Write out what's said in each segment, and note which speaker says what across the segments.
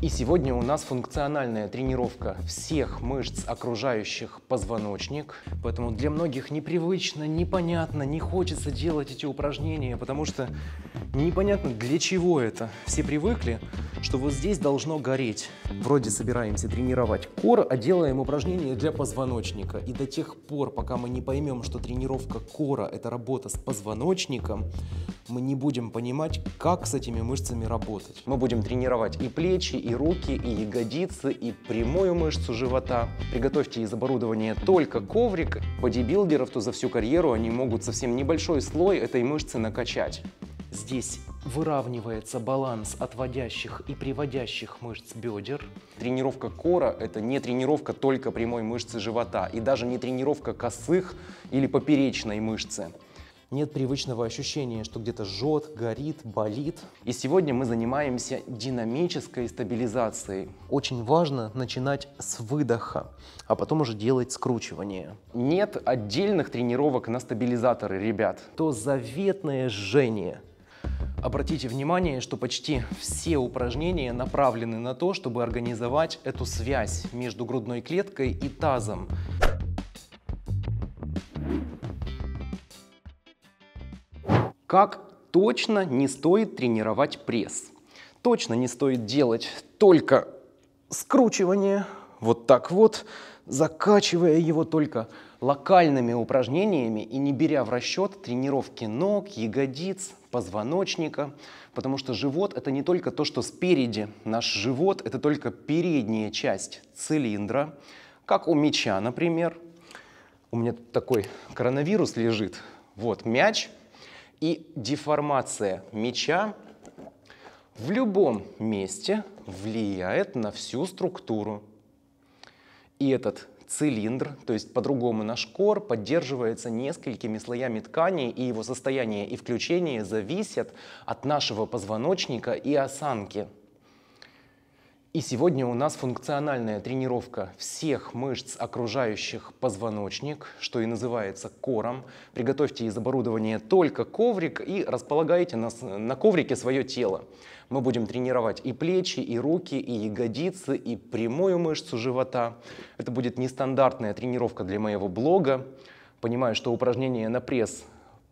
Speaker 1: И сегодня у нас функциональная тренировка всех мышц окружающих позвоночник. Поэтому для многих непривычно, непонятно, не хочется делать эти упражнения, потому что непонятно для чего это. Все привыкли, что вот здесь должно гореть. Вроде собираемся тренировать кор, а делаем упражнения для позвоночника. И до тех пор, пока мы не поймем, что тренировка кора – это работа с позвоночником, мы не будем понимать, как с этими мышцами работать. Мы будем тренировать и плечи, и руки, и ягодицы, и прямую мышцу живота. Приготовьте из оборудования только коврик. Бодибилдеров, то за всю карьеру они могут совсем небольшой слой этой мышцы накачать. Здесь выравнивается баланс отводящих и приводящих мышц бедер. Тренировка кора – это не тренировка только прямой мышцы живота и даже не тренировка косых или поперечной мышцы нет привычного ощущения, что где-то жжет, горит, болит. И сегодня мы занимаемся динамической стабилизацией. Очень важно начинать с выдоха, а потом уже делать скручивание. Нет отдельных тренировок на стабилизаторы, ребят. То заветное жжение. Обратите внимание, что почти все упражнения направлены на то, чтобы организовать эту связь между грудной клеткой и тазом. Как точно не стоит тренировать пресс? Точно не стоит делать только скручивание, вот так вот, закачивая его только локальными упражнениями и не беря в расчет тренировки ног, ягодиц, позвоночника, потому что живот это не только то, что спереди, наш живот это только передняя часть цилиндра, как у мяча, например. У меня тут такой коронавирус лежит, вот мяч, и деформация меча в любом месте влияет на всю структуру. И этот цилиндр, то есть по-другому наш кор, поддерживается несколькими слоями ткани, и его состояние и включение зависят от нашего позвоночника и осанки – и сегодня у нас функциональная тренировка всех мышц, окружающих позвоночник, что и называется кором. Приготовьте из оборудования только коврик и располагайте на, на коврике свое тело. Мы будем тренировать и плечи, и руки, и ягодицы, и прямую мышцу живота. Это будет нестандартная тренировка для моего блога. Понимаю, что упражнения на пресс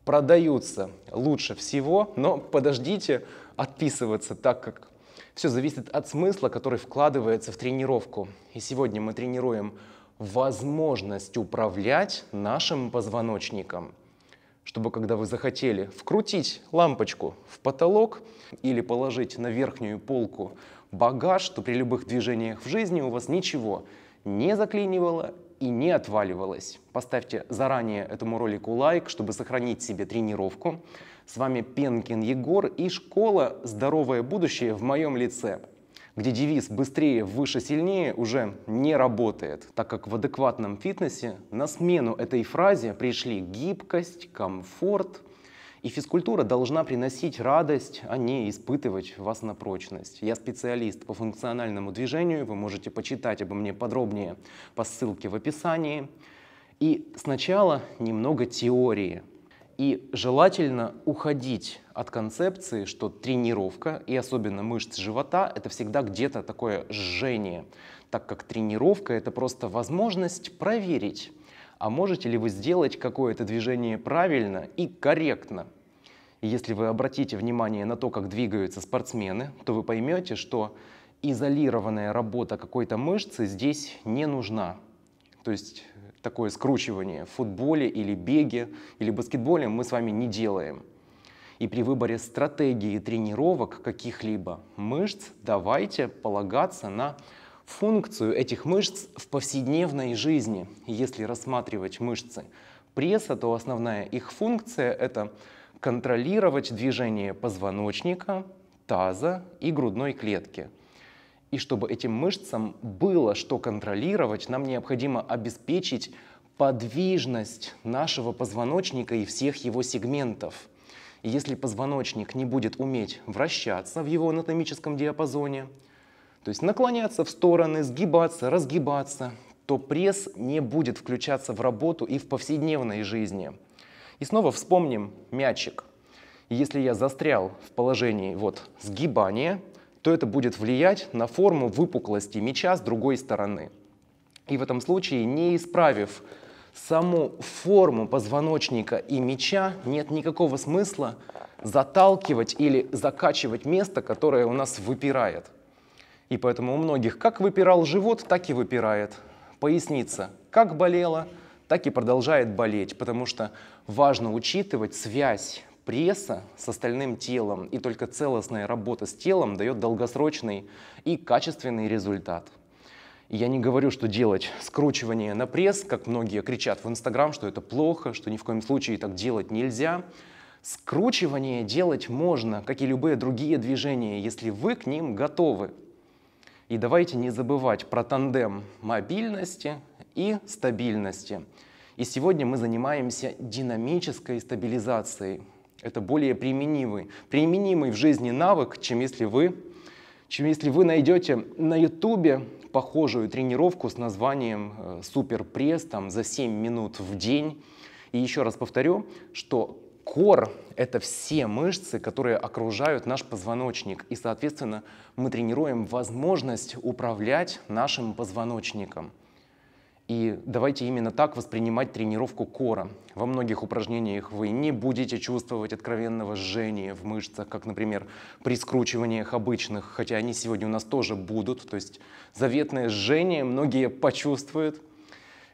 Speaker 1: продаются лучше всего, но подождите отписываться, так как все зависит от смысла, который вкладывается в тренировку. И сегодня мы тренируем возможность управлять нашим позвоночником, чтобы когда вы захотели вкрутить лампочку в потолок или положить на верхнюю полку багаж, то при любых движениях в жизни у вас ничего не заклинивало и не отваливалось. Поставьте заранее этому ролику лайк, чтобы сохранить себе тренировку. С вами Пенкин Егор и школа «Здоровое будущее в моем лице» где девиз «быстрее, выше, сильнее» уже не работает, так как в адекватном фитнесе на смену этой фразе пришли гибкость, комфорт, и физкультура должна приносить радость, а не испытывать вас на прочность. Я специалист по функциональному движению, вы можете почитать обо мне подробнее по ссылке в описании. И сначала немного теории – и желательно уходить от концепции, что тренировка, и особенно мышцы живота, это всегда где-то такое жжение, так как тренировка — это просто возможность проверить, а можете ли вы сделать какое-то движение правильно и корректно. если вы обратите внимание на то, как двигаются спортсмены, то вы поймете, что изолированная работа какой-то мышцы здесь не нужна. То есть такое скручивание в футболе или беге или баскетболе мы с вами не делаем. И при выборе стратегии тренировок каких-либо мышц давайте полагаться на функцию этих мышц в повседневной жизни. Если рассматривать мышцы пресса, то основная их функция – это контролировать движение позвоночника, таза и грудной клетки. И чтобы этим мышцам было что контролировать, нам необходимо обеспечить подвижность нашего позвоночника и всех его сегментов. И если позвоночник не будет уметь вращаться в его анатомическом диапазоне, то есть наклоняться в стороны, сгибаться, разгибаться, то пресс не будет включаться в работу и в повседневной жизни. И снова вспомним мячик. Если я застрял в положении вот сгибания, то это будет влиять на форму выпуклости мяча с другой стороны. И в этом случае, не исправив саму форму позвоночника и мяча, нет никакого смысла заталкивать или закачивать место, которое у нас выпирает. И поэтому у многих как выпирал живот, так и выпирает. Поясница как болела, так и продолжает болеть, потому что важно учитывать связь пресса с остальным телом и только целостная работа с телом дает долгосрочный и качественный результат. я не говорю, что делать скручивание на пресс, как многие кричат в Инстаграм, что это плохо, что ни в коем случае так делать нельзя. Скручивание делать можно, как и любые другие движения, если вы к ним готовы. И давайте не забывать про тандем мобильности и стабильности. И сегодня мы занимаемся динамической стабилизацией. Это более применимый, применимый в жизни навык, чем если вы, чем если вы найдете на ютубе похожую тренировку с названием э, суперпресс там, за 7 минут в день. И еще раз повторю, что кор — это все мышцы, которые окружают наш позвоночник. И, соответственно, мы тренируем возможность управлять нашим позвоночником. И давайте именно так воспринимать тренировку кора. Во многих упражнениях вы не будете чувствовать откровенного жжения в мышцах, как, например, при скручиваниях обычных, хотя они сегодня у нас тоже будут. То есть заветное жжение многие почувствуют,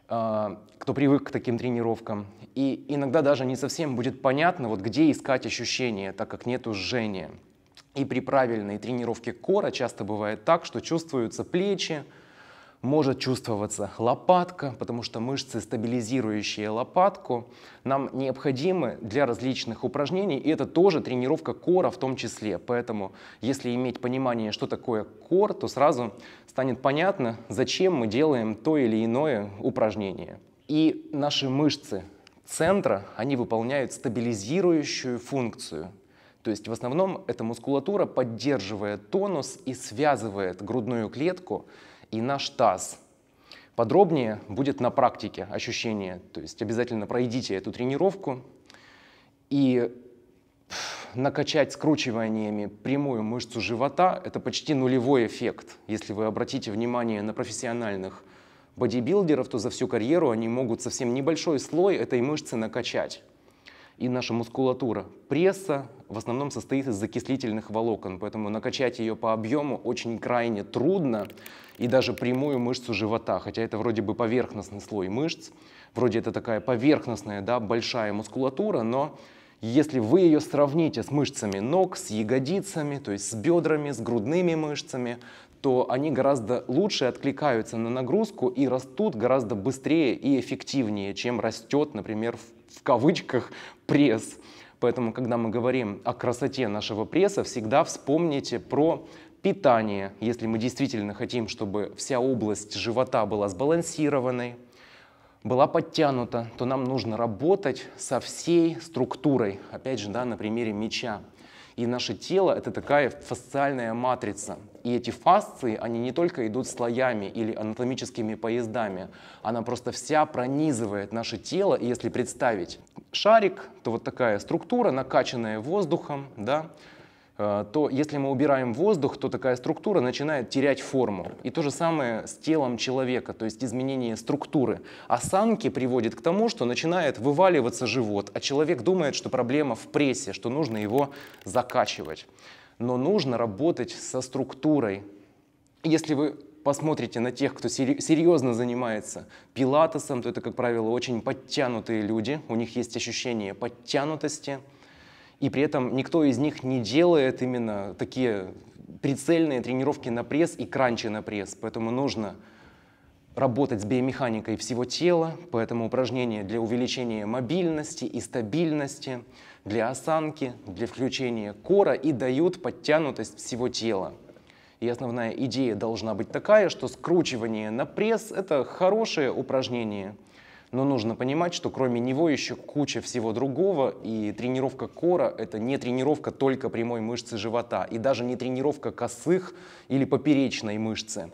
Speaker 1: а, кто привык к таким тренировкам. И иногда даже не совсем будет понятно, вот где искать ощущения, так как нету жжения. И при правильной тренировке кора часто бывает так, что чувствуются плечи, может чувствоваться лопатка, потому что мышцы, стабилизирующие лопатку, нам необходимы для различных упражнений, и это тоже тренировка кора в том числе. Поэтому, если иметь понимание, что такое кор, то сразу станет понятно, зачем мы делаем то или иное упражнение. И наши мышцы центра, они выполняют стабилизирующую функцию. То есть в основном эта мускулатура поддерживает тонус и связывает грудную клетку и наш таз. Подробнее будет на практике ощущение, то есть обязательно пройдите эту тренировку и накачать скручиваниями прямую мышцу живота – это почти нулевой эффект. Если вы обратите внимание на профессиональных бодибилдеров, то за всю карьеру они могут совсем небольшой слой этой мышцы накачать и наша мускулатура. Пресса в основном состоит из закислительных волокон, поэтому накачать ее по объему очень крайне трудно, и даже прямую мышцу живота, хотя это вроде бы поверхностный слой мышц, вроде это такая поверхностная, да, большая мускулатура, но если вы ее сравните с мышцами ног, с ягодицами, то есть с бедрами, с грудными мышцами, то они гораздо лучше откликаются на нагрузку и растут гораздо быстрее и эффективнее, чем растет, например, в в кавычках пресс. Поэтому, когда мы говорим о красоте нашего пресса, всегда вспомните про питание. Если мы действительно хотим, чтобы вся область живота была сбалансированной, была подтянута, то нам нужно работать со всей структурой. Опять же, да, на примере меча. И наше тело — это такая фасциальная матрица. И эти фасции, они не только идут слоями или анатомическими поездами, она просто вся пронизывает наше тело. И если представить шарик, то вот такая структура, накачанная воздухом, да, Э, то если мы убираем воздух, то такая структура начинает терять форму. И то же самое с телом человека, то есть изменение структуры. Осанки а приводит к тому, что начинает вываливаться живот, а человек думает, что проблема в прессе, что нужно его закачивать. Но нужно работать со структурой. Если вы посмотрите на тех, кто серьезно занимается пилатесом, то это, как правило, очень подтянутые люди, у них есть ощущение подтянутости – и при этом никто из них не делает именно такие прицельные тренировки на пресс и кранчи на пресс, поэтому нужно работать с биомеханикой всего тела, поэтому упражнения для увеличения мобильности и стабильности, для осанки, для включения кора и дают подтянутость всего тела. И основная идея должна быть такая, что скручивание на пресс – это хорошее упражнение – но нужно понимать, что кроме него еще куча всего другого, и тренировка кора — это не тренировка только прямой мышцы живота, и даже не тренировка косых или поперечной мышцы.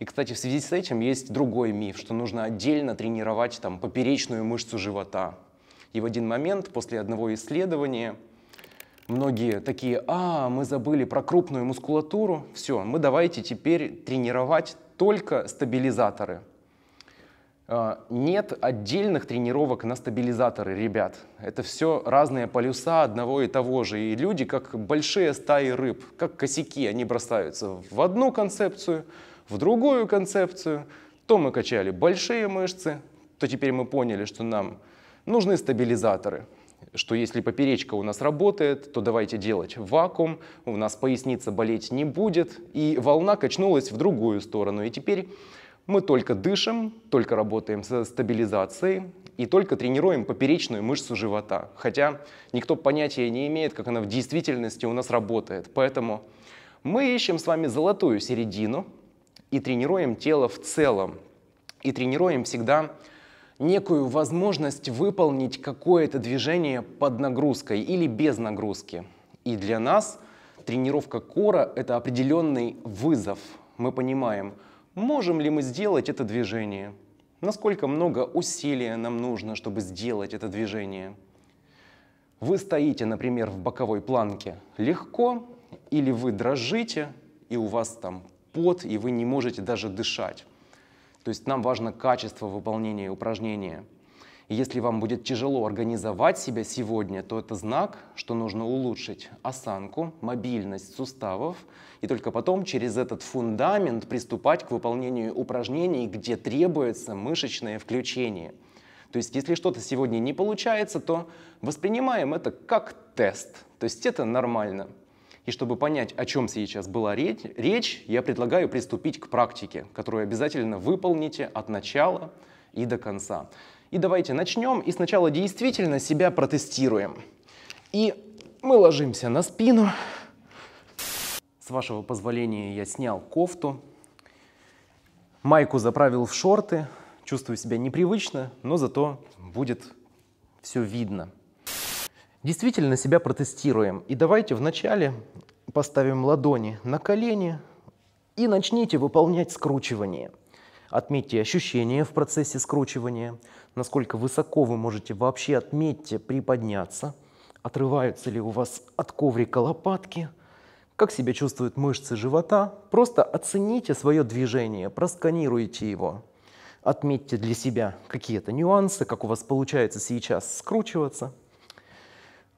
Speaker 1: И, кстати, в связи с этим есть другой миф, что нужно отдельно тренировать там, поперечную мышцу живота. И в один момент после одного исследования многие такие, а, мы забыли про крупную мускулатуру, все, мы давайте теперь тренировать только стабилизаторы – а, нет отдельных тренировок на стабилизаторы, ребят. Это все разные полюса одного и того же. И люди, как большие стаи рыб, как косяки, они бросаются в одну концепцию, в другую концепцию. То мы качали большие мышцы, то теперь мы поняли, что нам нужны стабилизаторы что если поперечка у нас работает, то давайте делать вакуум, у нас поясница болеть не будет, и волна качнулась в другую сторону, и теперь мы только дышим, только работаем со стабилизацией и только тренируем поперечную мышцу живота. Хотя никто понятия не имеет, как она в действительности у нас работает. Поэтому мы ищем с вами золотую середину и тренируем тело в целом. И тренируем всегда некую возможность выполнить какое-то движение под нагрузкой или без нагрузки. И для нас тренировка кора – это определенный вызов. Мы понимаем – Можем ли мы сделать это движение? Насколько много усилия нам нужно, чтобы сделать это движение? Вы стоите, например, в боковой планке легко, или вы дрожите, и у вас там пот, и вы не можете даже дышать. То есть нам важно качество выполнения упражнения если вам будет тяжело организовать себя сегодня, то это знак, что нужно улучшить осанку, мобильность суставов, и только потом через этот фундамент приступать к выполнению упражнений, где требуется мышечное включение. То есть, если что-то сегодня не получается, то воспринимаем это как тест. То есть, это нормально. И чтобы понять, о чем сейчас была речь, я предлагаю приступить к практике, которую обязательно выполните от начала и до конца. И давайте начнем и сначала действительно себя протестируем. И мы ложимся на спину. С вашего позволения я снял кофту. Майку заправил в шорты. Чувствую себя непривычно, но зато будет все видно. Действительно себя протестируем. И давайте вначале поставим ладони на колени и начните выполнять скручивание – Отметьте ощущения в процессе скручивания, насколько высоко вы можете вообще отметьте приподняться, отрываются ли у вас от коврика лопатки, как себя чувствуют мышцы живота. Просто оцените свое движение, просканируйте его. Отметьте для себя какие-то нюансы, как у вас получается сейчас скручиваться.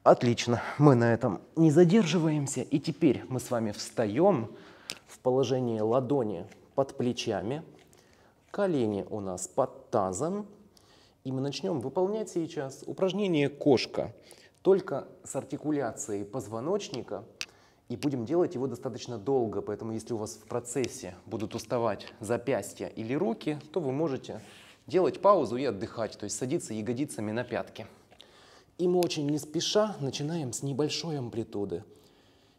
Speaker 1: Отлично, мы на этом не задерживаемся. И теперь мы с вами встаем в положение ладони под плечами – Колени у нас под тазом. И мы начнем выполнять сейчас упражнение «Кошка», только с артикуляцией позвоночника. И будем делать его достаточно долго, поэтому если у вас в процессе будут уставать запястья или руки, то вы можете делать паузу и отдыхать, то есть садиться ягодицами на пятки. И мы очень не спеша начинаем с небольшой амплитуды.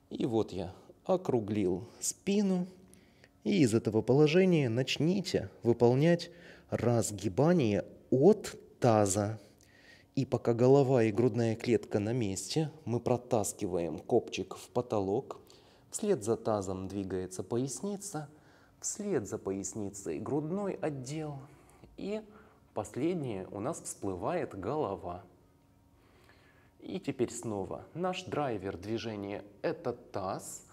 Speaker 1: И вот я округлил спину, и из этого положения начните выполнять разгибание от таза. И пока голова и грудная клетка на месте, мы протаскиваем копчик в потолок. Вслед за тазом двигается поясница, вслед за поясницей грудной отдел. И последнее у нас всплывает голова. И теперь снова наш драйвер движения – это таз –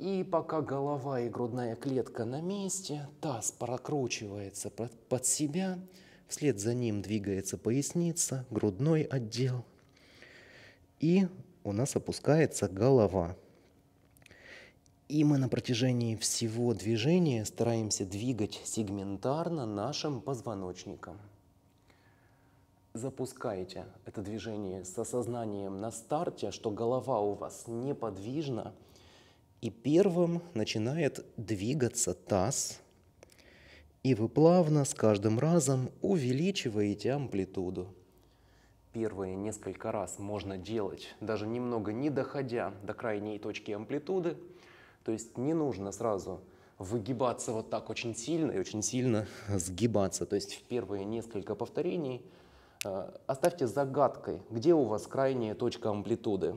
Speaker 1: и пока голова и грудная клетка на месте, таз прокручивается под себя, вслед за ним двигается поясница, грудной отдел, и у нас опускается голова. И мы на протяжении всего движения стараемся двигать сегментарно нашим позвоночником. Запускайте это движение с осознанием на старте, что голова у вас неподвижна – и первым начинает двигаться таз, и вы плавно с каждым разом увеличиваете амплитуду. Первые несколько раз можно делать, даже немного не доходя до крайней точки амплитуды. То есть не нужно сразу выгибаться вот так очень сильно и очень сильно сгибаться. То есть в первые несколько повторений э, оставьте загадкой, где у вас крайняя точка амплитуды.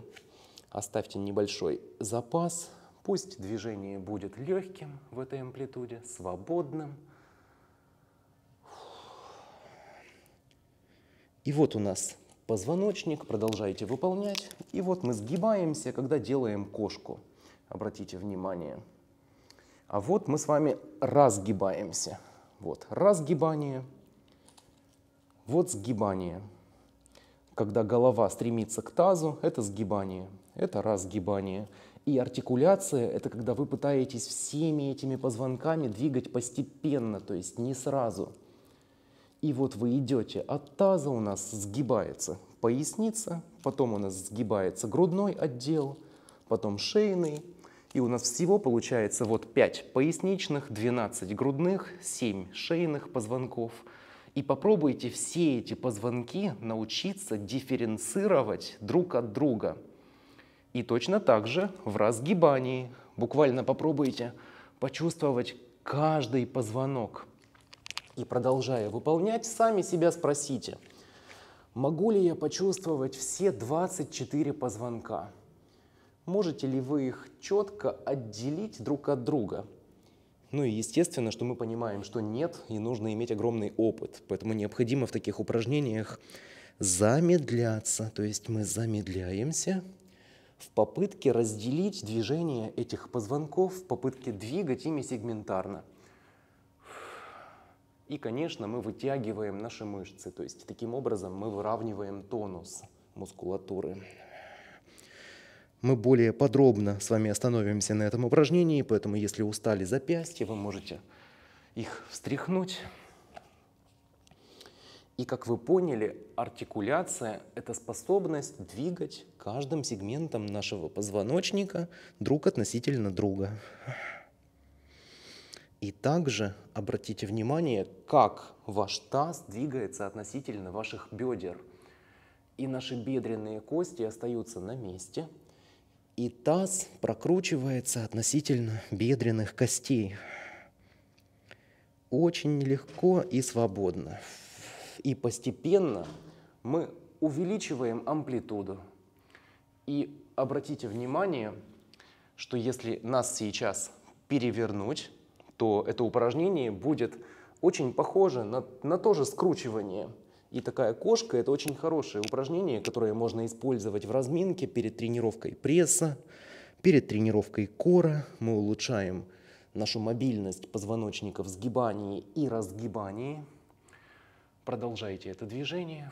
Speaker 1: Оставьте небольшой запас, Пусть движение будет легким в этой амплитуде, свободным. И вот у нас позвоночник, продолжайте выполнять. И вот мы сгибаемся, когда делаем кошку. Обратите внимание. А вот мы с вами разгибаемся. Вот разгибание, вот сгибание. Когда голова стремится к тазу, это сгибание, это разгибание. И артикуляция — это когда вы пытаетесь всеми этими позвонками двигать постепенно, то есть не сразу. И вот вы идете, от а таза у нас сгибается поясница, потом у нас сгибается грудной отдел, потом шейный, и у нас всего получается вот 5 поясничных, 12 грудных, 7 шейных позвонков. И попробуйте все эти позвонки научиться дифференцировать друг от друга – и точно так же в разгибании. Буквально попробуйте почувствовать каждый позвонок. И продолжая выполнять, сами себя спросите, могу ли я почувствовать все 24 позвонка? Можете ли вы их четко отделить друг от друга? Ну и естественно, что мы понимаем, что нет, и нужно иметь огромный опыт. Поэтому необходимо в таких упражнениях замедляться. То есть мы замедляемся, в попытке разделить движение этих позвонков, в попытке двигать ими сегментарно. И, конечно, мы вытягиваем наши мышцы, то есть таким образом мы выравниваем тонус мускулатуры. Мы более подробно с вами остановимся на этом упражнении, поэтому если устали запястья, вы можете их встряхнуть. И как вы поняли, артикуляция – это способность двигать каждым сегментом нашего позвоночника друг относительно друга. И также обратите внимание, как ваш таз двигается относительно ваших бедер. И наши бедренные кости остаются на месте, и таз прокручивается относительно бедренных костей. Очень легко и свободно. И постепенно мы увеличиваем амплитуду. И обратите внимание, что если нас сейчас перевернуть, то это упражнение будет очень похоже на, на то же скручивание. И такая кошка – это очень хорошее упражнение, которое можно использовать в разминке перед тренировкой пресса, перед тренировкой кора. Мы улучшаем нашу мобильность позвоночника в сгибании и разгибании. Продолжайте это движение.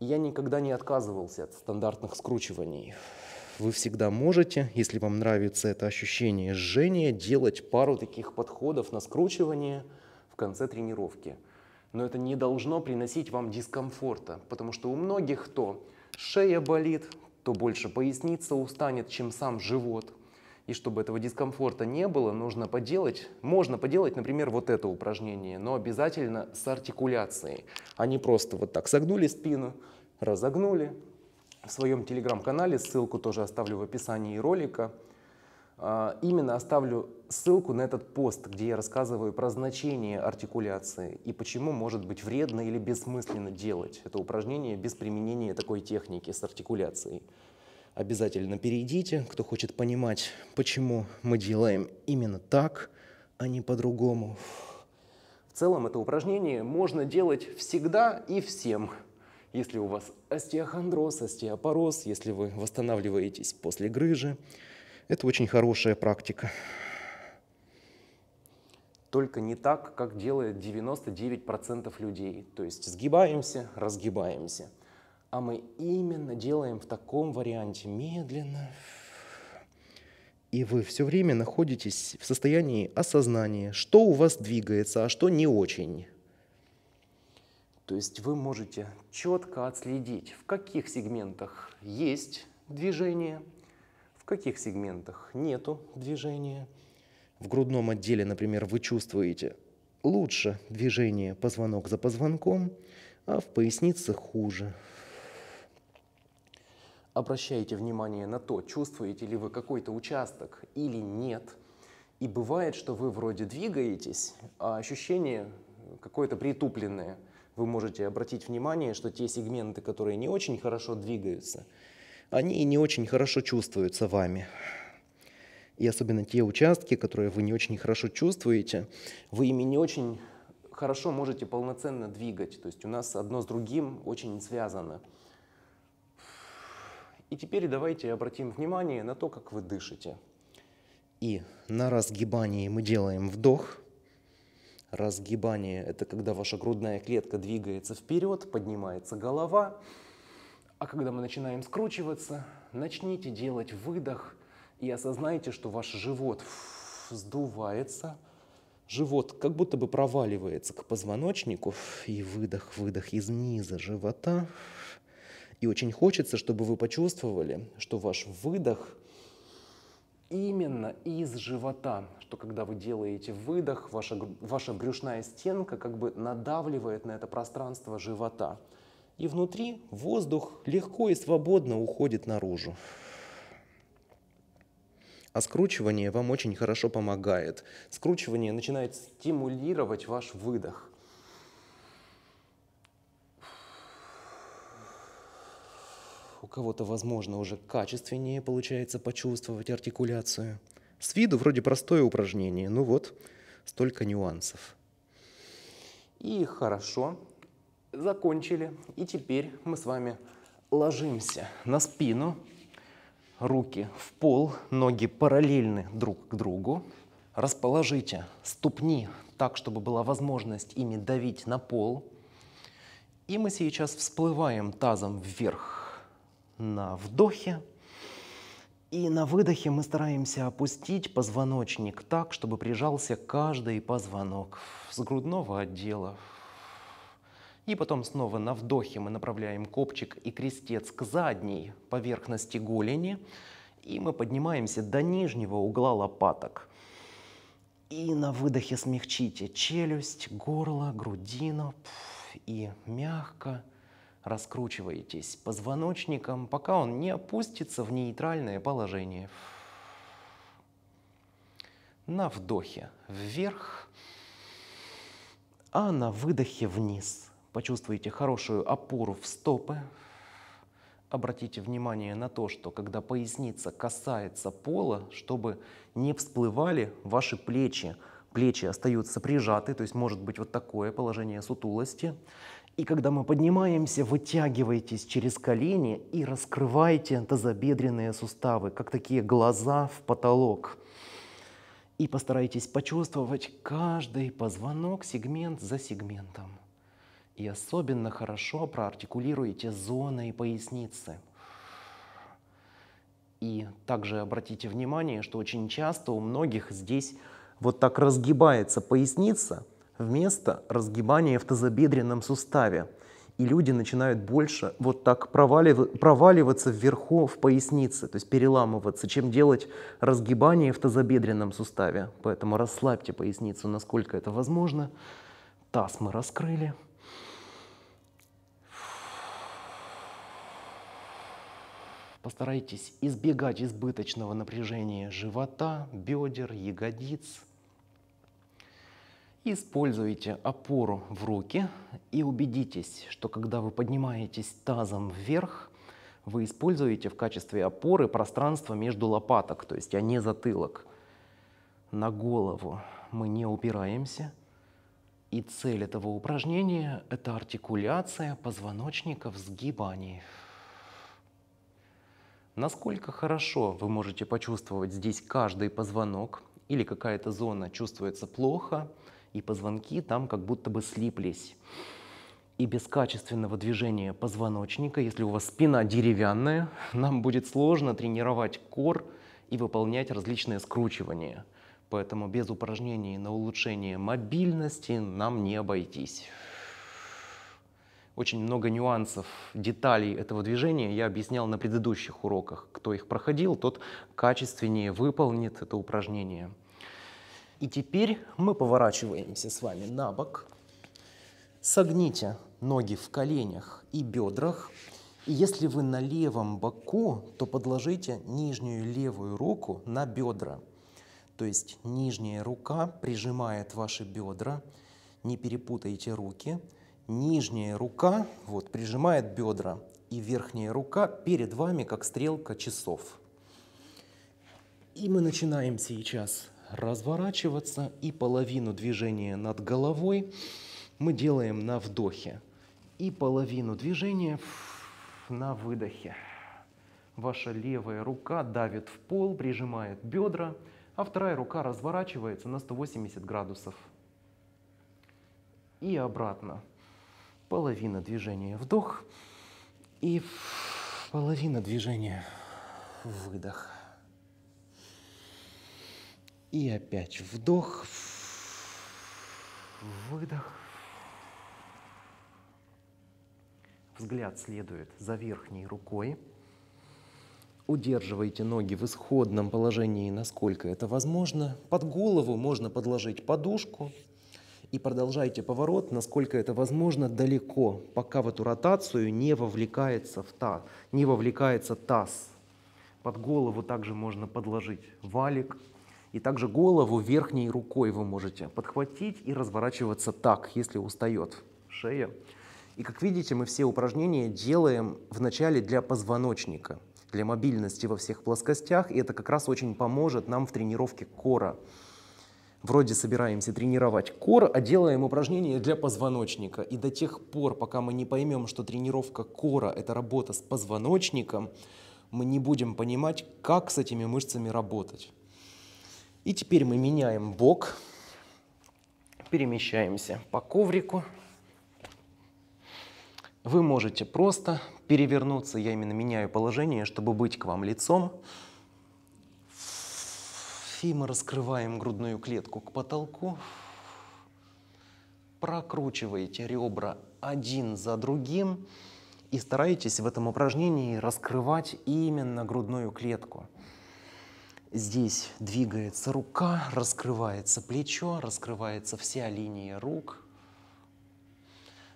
Speaker 1: Я никогда не отказывался от стандартных скручиваний. Вы всегда можете, если вам нравится это ощущение жжения, делать пару таких подходов на скручивание в конце тренировки. Но это не должно приносить вам дискомфорта, потому что у многих то шея болит, то больше поясница устанет, чем сам живот. И чтобы этого дискомфорта не было, нужно поделать, можно поделать, например, вот это упражнение, но обязательно с артикуляцией, а не просто вот так согнули спину, разогнули. В своем телеграм-канале, ссылку тоже оставлю в описании ролика, а, именно оставлю ссылку на этот пост, где я рассказываю про значение артикуляции и почему может быть вредно или бессмысленно делать это упражнение без применения такой техники с артикуляцией обязательно перейдите, кто хочет понимать, почему мы делаем именно так, а не по-другому. В целом это упражнение можно делать всегда и всем. Если у вас остеохондроз, остеопороз, если вы восстанавливаетесь после грыжи, это очень хорошая практика. Только не так, как делает 99% людей. То есть сгибаемся, разгибаемся а мы именно делаем в таком варианте медленно. И вы все время находитесь в состоянии осознания, что у вас двигается, а что не очень. То есть вы можете четко отследить, в каких сегментах есть движение, в каких сегментах нету движения. В грудном отделе, например, вы чувствуете лучше движение позвонок за позвонком, а в пояснице хуже обращаете внимание на то, чувствуете ли вы какой-то участок или нет. И бывает, что вы вроде двигаетесь, а ощущение какое-то притупленное. Вы можете обратить внимание, что те сегменты, которые не очень хорошо двигаются, они не очень хорошо чувствуются вами. И особенно те участки, которые вы не очень хорошо чувствуете, вы ими не очень хорошо можете полноценно двигать. То есть у нас одно с другим очень связано. И теперь давайте обратим внимание на то, как вы дышите. И на разгибании мы делаем вдох. Разгибание – это когда ваша грудная клетка двигается вперед, поднимается голова. А когда мы начинаем скручиваться, начните делать выдох и осознайте, что ваш живот сдувается, живот как будто бы проваливается к позвоночнику. И выдох, выдох из низа живота. И очень хочется, чтобы вы почувствовали, что ваш выдох именно из живота, что когда вы делаете выдох, ваша, ваша брюшная стенка как бы надавливает на это пространство живота. И внутри воздух легко и свободно уходит наружу. А скручивание вам очень хорошо помогает. Скручивание начинает стимулировать ваш выдох. у кого-то, возможно, уже качественнее получается почувствовать артикуляцию. С виду вроде простое упражнение, но ну вот столько нюансов. И хорошо, закончили. И теперь мы с вами ложимся на спину, руки в пол, ноги параллельны друг к другу. Расположите ступни так, чтобы была возможность ими давить на пол. И мы сейчас всплываем тазом вверх на вдохе. И на выдохе мы стараемся опустить позвоночник так, чтобы прижался каждый позвонок с грудного отдела. И потом снова на вдохе мы направляем копчик и крестец к задней поверхности голени. И мы поднимаемся до нижнего угла лопаток. И на выдохе смягчите челюсть, горло, грудину. И мягко, раскручиваетесь позвоночником, пока он не опустится в нейтральное положение. На вдохе вверх, а на выдохе вниз. Почувствуйте хорошую опору в стопы. Обратите внимание на то, что когда поясница касается пола, чтобы не всплывали ваши плечи, плечи остаются прижаты, то есть может быть вот такое положение сутулости. И когда мы поднимаемся, вытягивайтесь через колени и раскрывайте тазобедренные суставы, как такие глаза в потолок. И постарайтесь почувствовать каждый позвонок сегмент за сегментом. И особенно хорошо проартикулируйте зоны поясницы. И также обратите внимание, что очень часто у многих здесь вот так разгибается поясница – вместо разгибания в тазобедренном суставе. И люди начинают больше вот так провалив... проваливаться вверху в пояснице, то есть переламываться, чем делать разгибание в тазобедренном суставе. Поэтому расслабьте поясницу, насколько это возможно. Таз мы раскрыли. Постарайтесь избегать избыточного напряжения живота, бедер, ягодиц – Используйте опору в руки и убедитесь, что когда вы поднимаетесь тазом вверх, вы используете в качестве опоры пространство между лопаток, то есть а не затылок. На голову мы не упираемся. И цель этого упражнения – это артикуляция позвоночника в сгибании. Насколько хорошо вы можете почувствовать здесь каждый позвонок или какая-то зона чувствуется плохо – и позвонки там как будто бы слиплись. И без качественного движения позвоночника, если у вас спина деревянная, нам будет сложно тренировать кор и выполнять различные скручивания. Поэтому без упражнений на улучшение мобильности нам не обойтись. Очень много нюансов, деталей этого движения я объяснял на предыдущих уроках. Кто их проходил, тот качественнее выполнит это упражнение. И теперь мы поворачиваемся с вами на бок. Согните ноги в коленях и бедрах. И если вы на левом боку, то подложите нижнюю левую руку на бедра. То есть нижняя рука прижимает ваши бедра. Не перепутайте руки. Нижняя рука вот, прижимает бедра, и верхняя рука перед вами, как стрелка часов. И мы начинаем сейчас разворачиваться, и половину движения над головой мы делаем на вдохе, и половину движения на выдохе. Ваша левая рука давит в пол, прижимает бедра, а вторая рука разворачивается на 180 градусов. И обратно. Половина движения вдох и половина движения выдох. И опять вдох, выдох. Взгляд следует за верхней рукой. Удерживайте ноги в исходном положении, насколько это возможно. Под голову можно подложить подушку. И продолжайте поворот, насколько это возможно, далеко, пока в эту ротацию не вовлекается, в та, не вовлекается таз. Под голову также можно подложить валик, и также голову верхней рукой вы можете подхватить и разворачиваться так, если устает шея. И как видите, мы все упражнения делаем вначале для позвоночника, для мобильности во всех плоскостях, и это как раз очень поможет нам в тренировке кора. Вроде собираемся тренировать кор, а делаем упражнения для позвоночника. И до тех пор, пока мы не поймем, что тренировка кора – это работа с позвоночником, мы не будем понимать, как с этими мышцами работать. И теперь мы меняем бок, перемещаемся по коврику. Вы можете просто перевернуться, я именно меняю положение, чтобы быть к вам лицом. И мы раскрываем грудную клетку к потолку. Прокручиваете ребра один за другим и стараетесь в этом упражнении раскрывать именно грудную клетку. Здесь двигается рука, раскрывается плечо, раскрывается вся линия рук.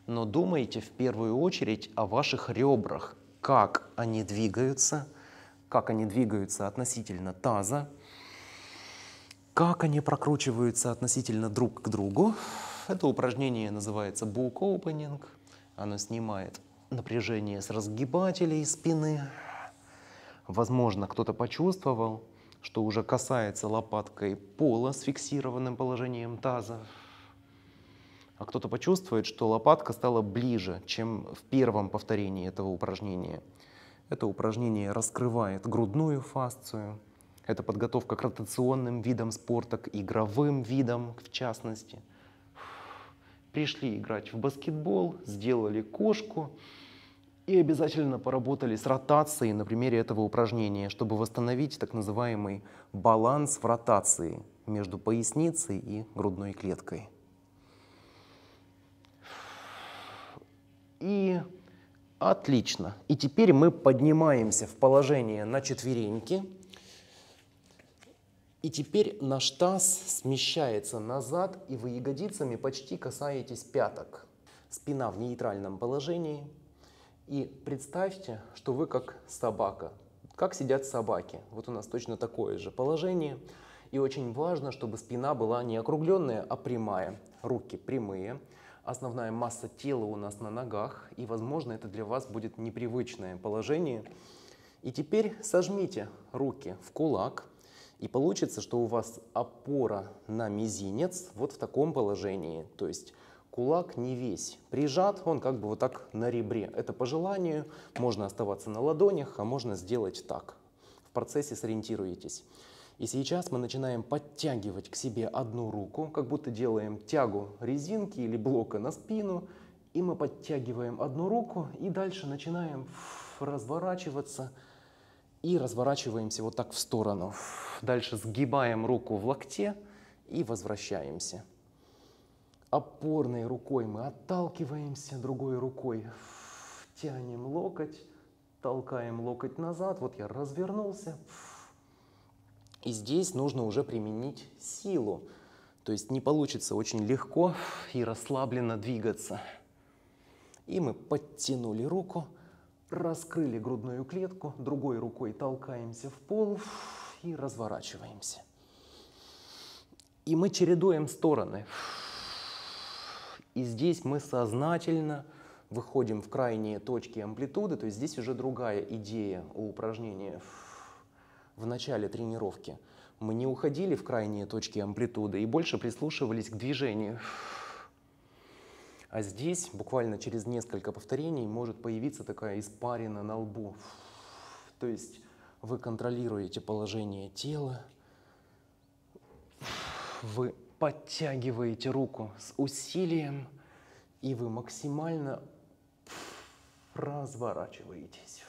Speaker 1: Но думайте в первую очередь о ваших ребрах, как они двигаются, как они двигаются относительно таза, как они прокручиваются относительно друг к другу. Это упражнение называется book opening. Оно снимает напряжение с разгибателей спины. Возможно, кто-то почувствовал, что уже касается лопаткой пола с фиксированным положением таза, а кто-то почувствует, что лопатка стала ближе, чем в первом повторении этого упражнения. Это упражнение раскрывает грудную фасцию, это подготовка к ротационным видам спорта, к игровым видам в частности. Пришли играть в баскетбол, сделали кошку, и обязательно поработали с ротацией на примере этого упражнения, чтобы восстановить так называемый баланс в ротации между поясницей и грудной клеткой. И отлично. И теперь мы поднимаемся в положение на четвереньки. И теперь наш таз смещается назад, и вы ягодицами почти касаетесь пяток. Спина в нейтральном положении – и представьте, что вы как собака. Как сидят собаки. Вот у нас точно такое же положение. И очень важно, чтобы спина была не округленная, а прямая. Руки прямые. Основная масса тела у нас на ногах. И, возможно, это для вас будет непривычное положение. И теперь сожмите руки в кулак. И получится, что у вас опора на мизинец вот в таком положении. То есть Кулак не весь прижат, он как бы вот так на ребре. Это по желанию, можно оставаться на ладонях, а можно сделать так. В процессе сориентируйтесь. И сейчас мы начинаем подтягивать к себе одну руку, как будто делаем тягу резинки или блока на спину. И мы подтягиваем одну руку и дальше начинаем разворачиваться и разворачиваемся вот так в сторону. Дальше сгибаем руку в локте и возвращаемся опорной рукой мы отталкиваемся другой рукой, тянем локоть, толкаем локоть назад, вот я развернулся. И здесь нужно уже применить силу. То есть не получится очень легко и расслабленно двигаться. И мы подтянули руку, раскрыли грудную клетку, другой рукой толкаемся в пол и разворачиваемся. И мы чередуем стороны. И здесь мы сознательно выходим в крайние точки амплитуды, то есть здесь уже другая идея у упражнения в начале тренировки. Мы не уходили в крайние точки амплитуды и больше прислушивались к движению. А здесь буквально через несколько повторений может появиться такая испарина на лбу. То есть вы контролируете положение тела, вы подтягиваете руку с усилием, и вы максимально разворачиваетесь.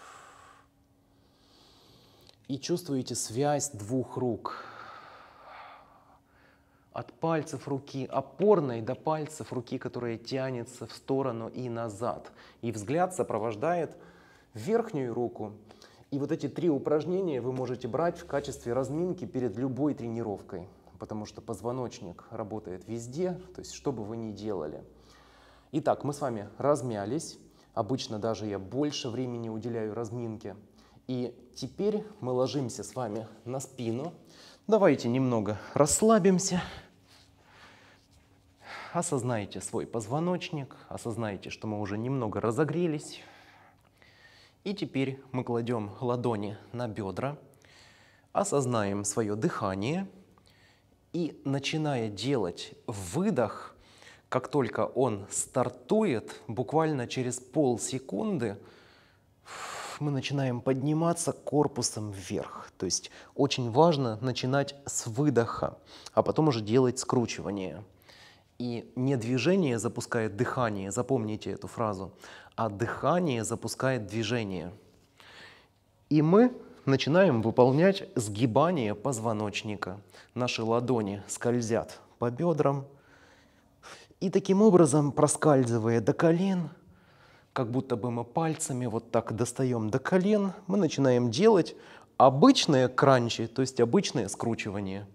Speaker 1: И чувствуете связь двух рук. От пальцев руки опорной до пальцев руки, которая тянется в сторону и назад. И взгляд сопровождает верхнюю руку. И вот эти три упражнения вы можете брать в качестве разминки перед любой тренировкой потому что позвоночник работает везде, то есть что бы вы ни делали. Итак, мы с вами размялись. Обычно даже я больше времени уделяю разминке. И теперь мы ложимся с вами на спину. Давайте немного расслабимся. Осознайте свой позвоночник, осознайте, что мы уже немного разогрелись. И теперь мы кладем ладони на бедра, осознаем свое дыхание – и начиная делать выдох, как только он стартует, буквально через полсекунды мы начинаем подниматься корпусом вверх. То есть очень важно начинать с выдоха, а потом уже делать скручивание. И не движение запускает дыхание, запомните эту фразу, а дыхание запускает движение. И мы Начинаем выполнять сгибание позвоночника. Наши ладони скользят по бедрам. И таким образом, проскальзывая до колен, как будто бы мы пальцами вот так достаем до колен, мы начинаем делать обычное кранчи, то есть обычное скручивание.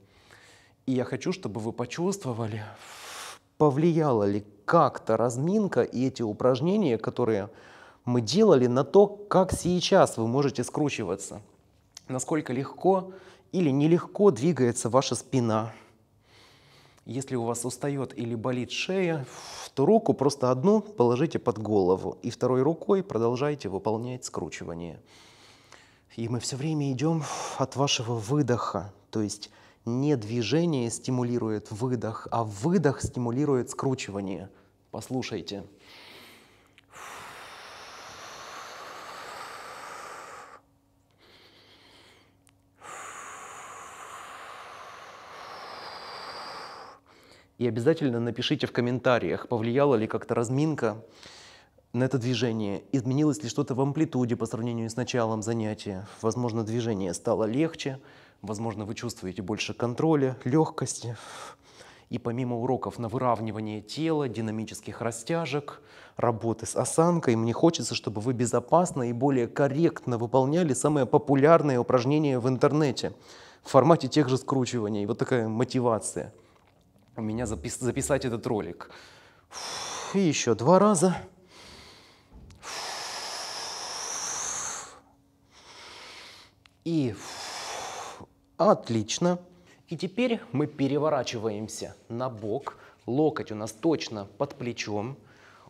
Speaker 1: И я хочу, чтобы вы почувствовали, повлияло ли как-то разминка и эти упражнения, которые мы делали, на то, как сейчас вы можете скручиваться насколько легко или нелегко двигается ваша спина. Если у вас устает или болит шея, то руку просто одну положите под голову, и второй рукой продолжайте выполнять скручивание. И мы все время идем от вашего выдоха, то есть не движение стимулирует выдох, а выдох стимулирует скручивание. Послушайте. И обязательно напишите в комментариях, повлияла ли как-то разминка на это движение, изменилось ли что-то в амплитуде по сравнению с началом занятия, возможно, движение стало легче, возможно, вы чувствуете больше контроля, легкости. И помимо уроков на выравнивание тела, динамических растяжек, работы с осанкой, мне хочется, чтобы вы безопасно и более корректно выполняли самые популярные упражнения в интернете в формате тех же скручиваний. Вот такая мотивация – у меня запис записать этот ролик. И еще два раза. И отлично. И теперь мы переворачиваемся на бок. Локоть у нас точно под плечом.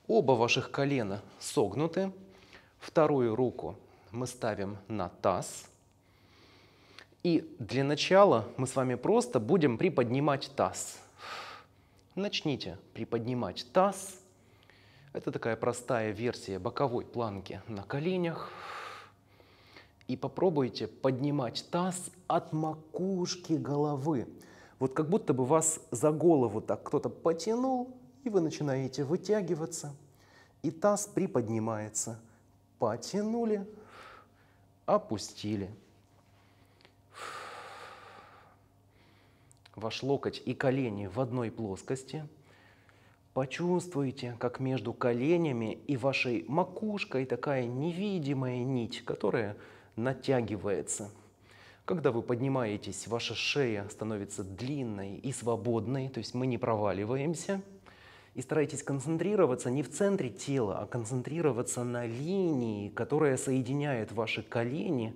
Speaker 1: Оба ваших колена согнуты. Вторую руку мы ставим на таз. И для начала мы с вами просто будем приподнимать таз. Начните приподнимать таз. Это такая простая версия боковой планки на коленях. И попробуйте поднимать таз от макушки головы. Вот как будто бы вас за голову так кто-то потянул, и вы начинаете вытягиваться, и таз приподнимается. Потянули, опустили. ваш локоть и колени в одной плоскости. Почувствуйте, как между коленями и вашей макушкой такая невидимая нить, которая натягивается. Когда вы поднимаетесь, ваша шея становится длинной и свободной, то есть мы не проваливаемся. И старайтесь концентрироваться не в центре тела, а концентрироваться на линии, которая соединяет ваши колени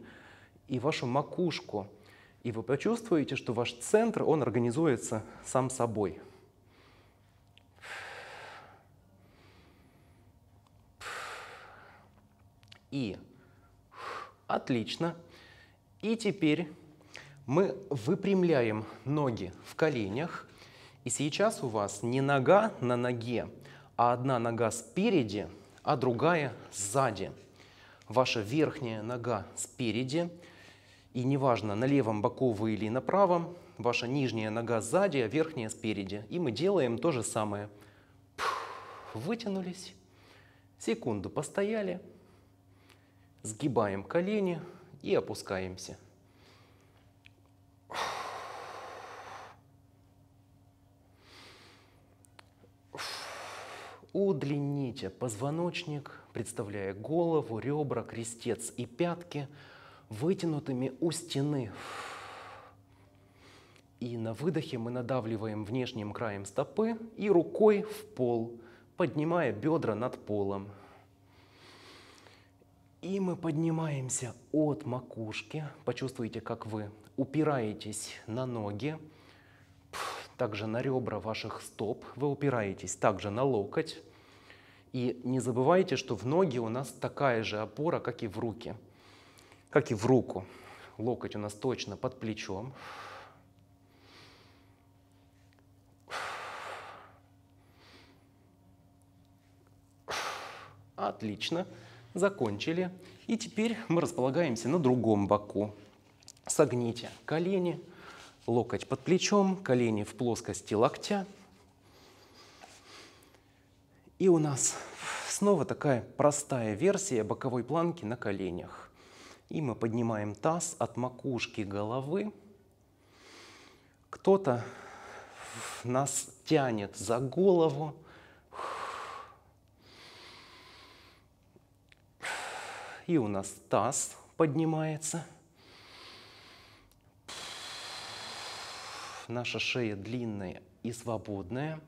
Speaker 1: и вашу макушку – и вы почувствуете, что ваш центр, он организуется сам собой. И отлично. И теперь мы выпрямляем ноги в коленях. И сейчас у вас не нога на ноге, а одна нога спереди, а другая сзади. Ваша верхняя нога спереди – и неважно, на левом боку вы или на правом, ваша нижняя нога сзади, а верхняя спереди. И мы делаем то же самое. Вытянулись, секунду постояли, сгибаем колени и опускаемся. Удлините позвоночник, представляя голову, ребра, крестец и пятки – вытянутыми у стены. И на выдохе мы надавливаем внешним краем стопы и рукой в пол, поднимая бедра над полом. И мы поднимаемся от макушки. Почувствуйте, как вы упираетесь на ноги, также на ребра ваших стоп. Вы упираетесь также на локоть. И не забывайте, что в ноги у нас такая же опора, как и в руки – как и в руку. Локоть у нас точно под плечом. Отлично, закончили. И теперь мы располагаемся на другом боку. Согните колени, локоть под плечом, колени в плоскости локтя. И у нас снова такая простая версия боковой планки на коленях. И мы поднимаем таз от макушки головы. Кто-то нас тянет за голову. И у нас таз поднимается. Наша шея длинная и свободная.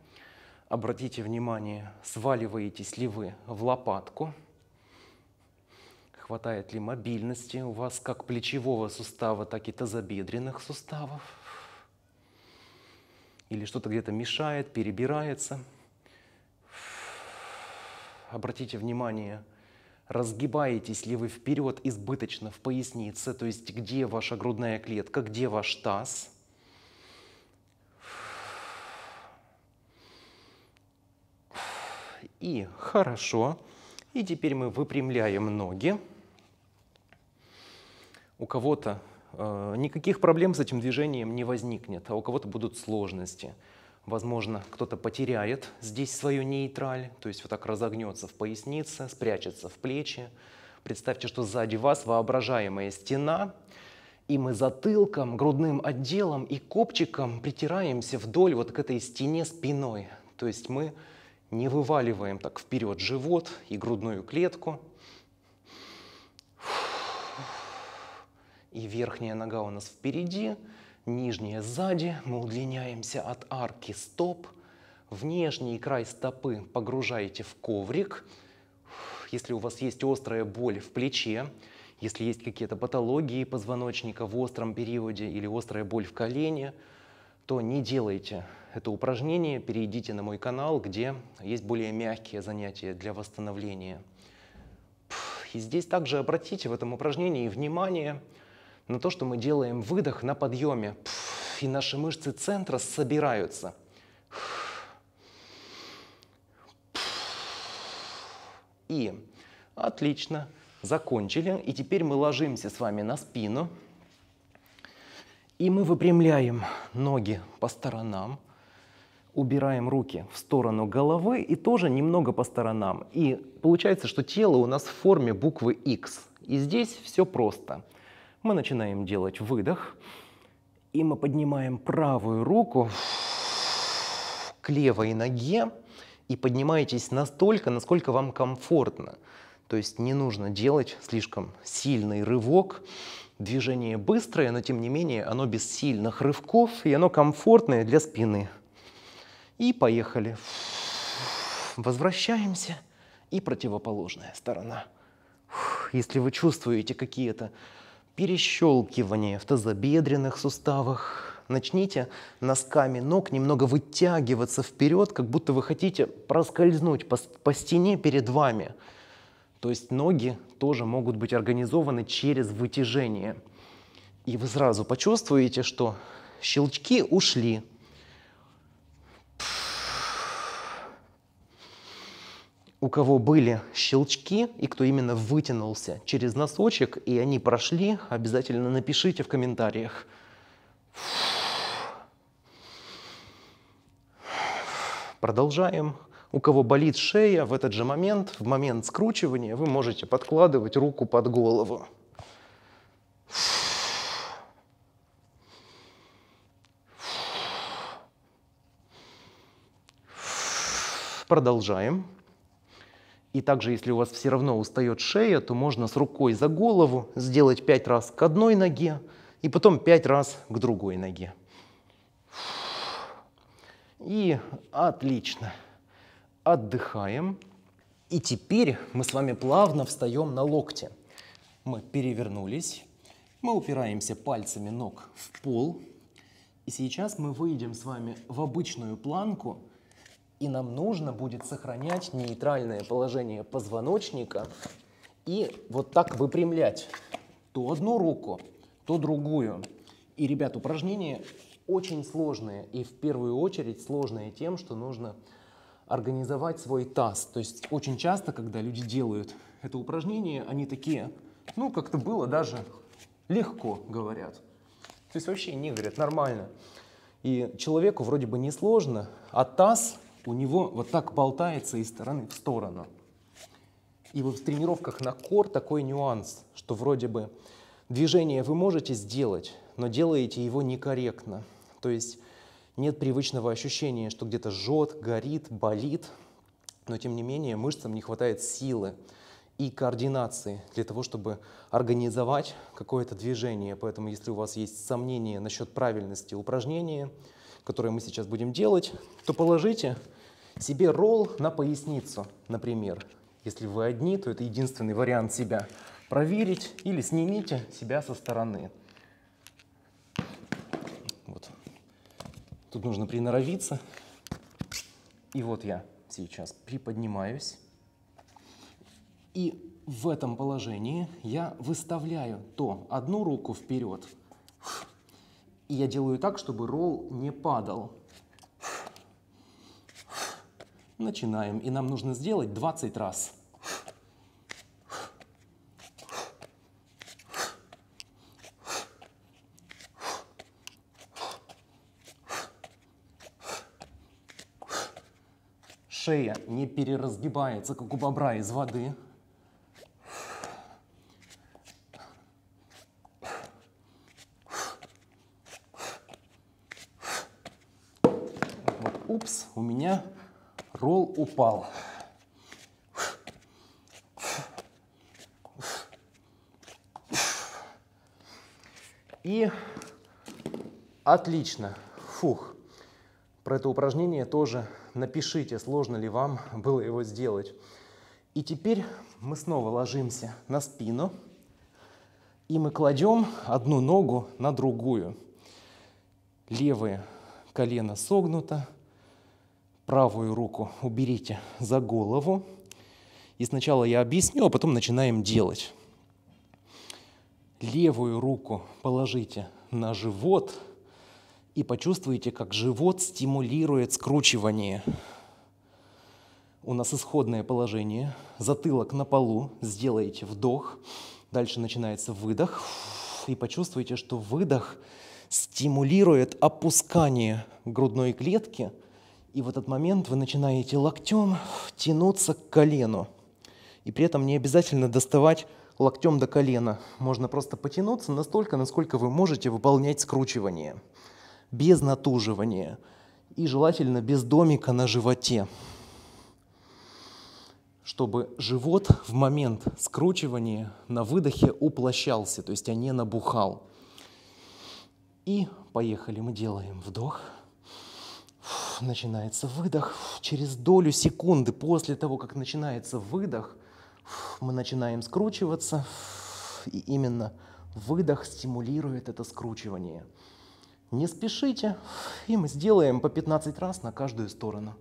Speaker 1: Обратите внимание, сваливаетесь ли вы в лопатку – хватает ли мобильности у вас как плечевого сустава, так и тазобедренных суставов. Или что-то где-то мешает, перебирается. Обратите внимание, разгибаетесь ли вы вперед избыточно в пояснице, то есть где ваша грудная клетка, где ваш таз. И хорошо. И теперь мы выпрямляем ноги у кого-то э, никаких проблем с этим движением не возникнет, а у кого-то будут сложности. Возможно, кто-то потеряет здесь свою нейтраль, то есть вот так разогнется в пояснице, спрячется в плечи. Представьте, что сзади вас воображаемая стена, и мы затылком, грудным отделом и копчиком притираемся вдоль вот к этой стене спиной. То есть мы не вываливаем так вперед живот и грудную клетку, И верхняя нога у нас впереди, нижняя сзади. Мы удлиняемся от арки стоп. Внешний край стопы погружаете в коврик. Если у вас есть острая боль в плече, если есть какие-то патологии позвоночника в остром периоде или острая боль в колене, то не делайте это упражнение, перейдите на мой канал, где есть более мягкие занятия для восстановления. И здесь также обратите в этом упражнении внимание – на то, что мы делаем выдох на подъеме. И наши мышцы центра собираются. И отлично, закончили. И теперь мы ложимся с вами на спину. И мы выпрямляем ноги по сторонам, убираем руки в сторону головы и тоже немного по сторонам. И получается, что тело у нас в форме буквы X. И здесь все просто. Мы начинаем делать выдох, и мы поднимаем правую руку к левой ноге и поднимаетесь настолько, насколько вам комфортно. То есть не нужно делать слишком сильный рывок. Движение быстрое, но тем не менее оно без сильных рывков, и оно комфортное для спины. И поехали. Возвращаемся. И противоположная сторона. Если вы чувствуете какие-то перещелкивание в тазобедренных суставах, начните носками ног немного вытягиваться вперед, как будто вы хотите проскользнуть по, по стене перед вами. То есть ноги тоже могут быть организованы через вытяжение. И вы сразу почувствуете, что щелчки ушли, у кого были щелчки и кто именно вытянулся через носочек, и они прошли, обязательно напишите в комментариях. Продолжаем. У кого болит шея, в этот же момент, в момент скручивания, вы можете подкладывать руку под голову. Продолжаем. И также, если у вас все равно устает шея, то можно с рукой за голову сделать 5 раз к одной ноге и потом 5 раз к другой ноге. И отлично. Отдыхаем. И теперь мы с вами плавно встаем на локте. Мы перевернулись, мы упираемся пальцами ног в пол. И сейчас мы выйдем с вами в обычную планку – и нам нужно будет сохранять нейтральное положение позвоночника и вот так выпрямлять то одну руку, то другую. И, ребят, упражнение очень сложное и в первую очередь сложное тем, что нужно организовать свой таз. То есть очень часто, когда люди делают это упражнение, они такие, ну, как-то было даже легко, говорят. То есть вообще не говорят, нормально. И человеку вроде бы не сложно, а таз у него вот так болтается из стороны в сторону. И вот в тренировках на кор такой нюанс, что вроде бы движение вы можете сделать, но делаете его некорректно. То есть нет привычного ощущения, что где-то жжет, горит, болит, но тем не менее мышцам не хватает силы и координации для того, чтобы организовать какое-то движение. Поэтому если у вас есть сомнения насчет правильности упражнения, которое мы сейчас будем делать, то положите себе ролл на поясницу, например. Если вы одни, то это единственный вариант себя проверить или снимите себя со стороны. Вот. Тут нужно приноровиться. И вот я сейчас приподнимаюсь. И в этом положении я выставляю то одну руку вперед, и я делаю так, чтобы ролл не падал. Начинаем. И нам нужно сделать 20 раз. Шея не переразгибается, как у бобра из воды. упал. И отлично. Фух. Про это упражнение тоже напишите, сложно ли вам было его сделать. И теперь мы снова ложимся на спину. И мы кладем одну ногу на другую. Левое колено согнуто, правую руку уберите за голову. И сначала я объясню, а потом начинаем делать. Левую руку положите на живот и почувствуйте, как живот стимулирует скручивание. У нас исходное положение. Затылок на полу. Сделайте вдох. Дальше начинается выдох. И почувствуйте, что выдох стимулирует опускание грудной клетки – и в этот момент вы начинаете локтем тянуться к колену. И при этом не обязательно доставать локтем до колена. Можно просто потянуться настолько, насколько вы можете выполнять скручивание. Без натуживания. И желательно без домика на животе. Чтобы живот в момент скручивания на выдохе уплощался, то есть а не набухал. И поехали, мы делаем вдох. Вдох. Начинается выдох. Через долю секунды после того, как начинается выдох, мы начинаем скручиваться. И именно выдох стимулирует это скручивание. Не спешите, и мы сделаем по 15 раз на каждую сторону.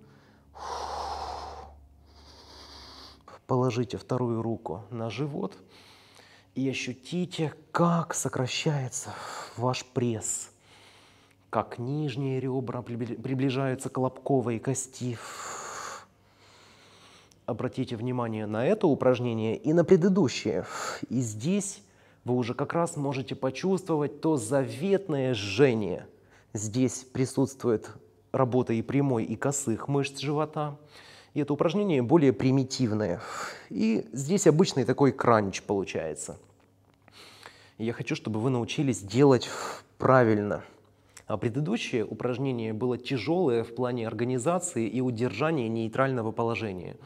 Speaker 1: Положите вторую руку на живот и ощутите, как сокращается ваш пресс – как нижние ребра приближаются к лобковой кости. Обратите внимание на это упражнение и на предыдущее. И здесь вы уже как раз можете почувствовать то заветное жжение. Здесь присутствует работа и прямой, и косых мышц живота. И это упражнение более примитивное. И здесь обычный такой кранч получается. И я хочу, чтобы вы научились делать правильно – а предыдущее упражнение было тяжелое в плане организации и удержания нейтрального положения.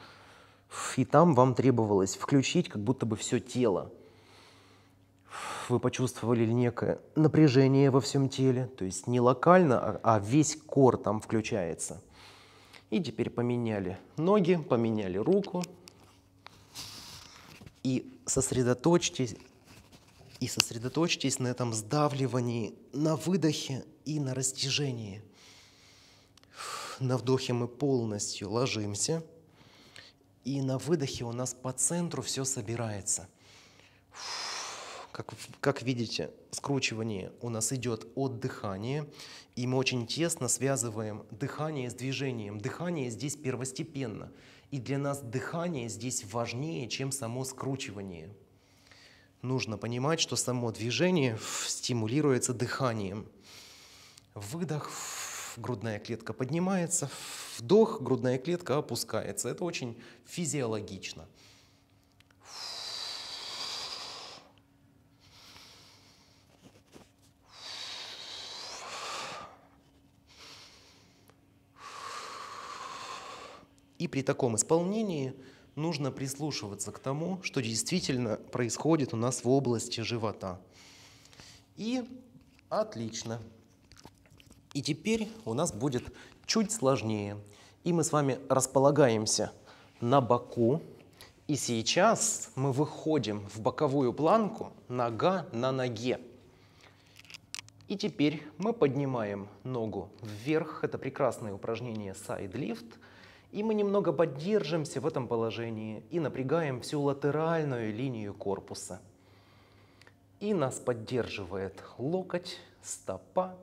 Speaker 1: И там вам требовалось включить как будто бы все тело. Вы почувствовали некое напряжение во всем теле, то есть не локально, а, а весь кор там включается. И теперь поменяли ноги, поменяли руку и сосредоточьтесь и сосредоточьтесь на этом сдавливании, на выдохе и на растяжении. На вдохе мы полностью ложимся, и на выдохе у нас по центру все собирается. Как, как видите, скручивание у нас идет от дыхания, и мы очень тесно связываем дыхание с движением. Дыхание здесь первостепенно, и для нас дыхание здесь важнее, чем само скручивание нужно понимать, что само движение стимулируется дыханием. Выдох, грудная клетка поднимается, вдох, грудная клетка опускается. Это очень физиологично. И при таком исполнении нужно прислушиваться к тому, что действительно происходит у нас в области живота. И отлично. И теперь у нас будет чуть сложнее. И мы с вами располагаемся на боку. И сейчас мы выходим в боковую планку нога на ноге. И теперь мы поднимаем ногу вверх. Это прекрасное упражнение Side Lift. И мы немного поддержимся в этом положении и напрягаем всю латеральную линию корпуса. И нас поддерживает локоть, стопа.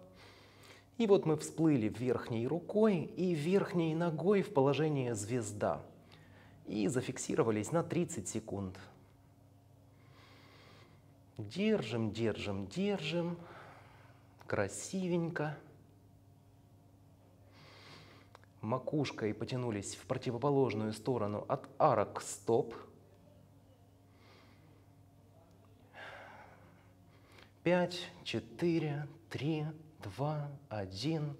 Speaker 1: И вот мы всплыли верхней рукой и верхней ногой в положение звезда. И зафиксировались на 30 секунд. Держим, держим, держим. Красивенько макушкой потянулись в противоположную сторону от арок стоп. Пять, четыре, три, два, один.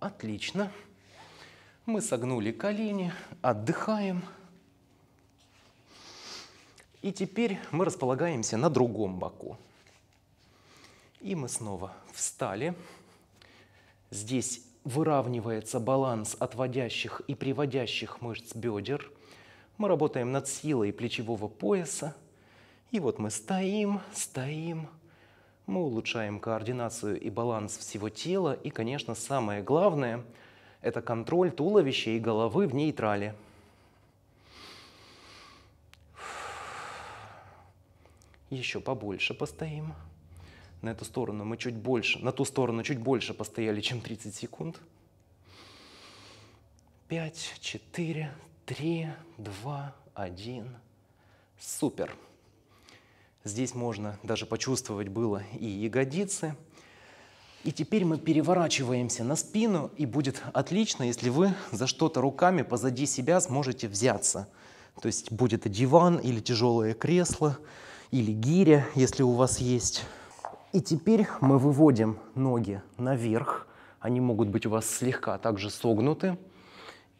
Speaker 1: Отлично. Мы согнули колени, отдыхаем. И теперь мы располагаемся на другом боку. И мы снова встали. Здесь выравнивается баланс отводящих и приводящих мышц бедер. Мы работаем над силой плечевого пояса. И вот мы стоим, стоим. Мы улучшаем координацию и баланс всего тела. И, конечно, самое главное – это контроль туловища и головы в нейтрале. Еще побольше постоим на эту сторону мы чуть больше, на ту сторону чуть больше постояли, чем 30 секунд. 5, 4, 3, 2, 1. Супер. Здесь можно даже почувствовать было и ягодицы. И теперь мы переворачиваемся на спину, и будет отлично, если вы за что-то руками позади себя сможете взяться. То есть будет диван или тяжелое кресло, или гиря, если у вас есть. И теперь мы выводим ноги наверх. Они могут быть у вас слегка также согнуты.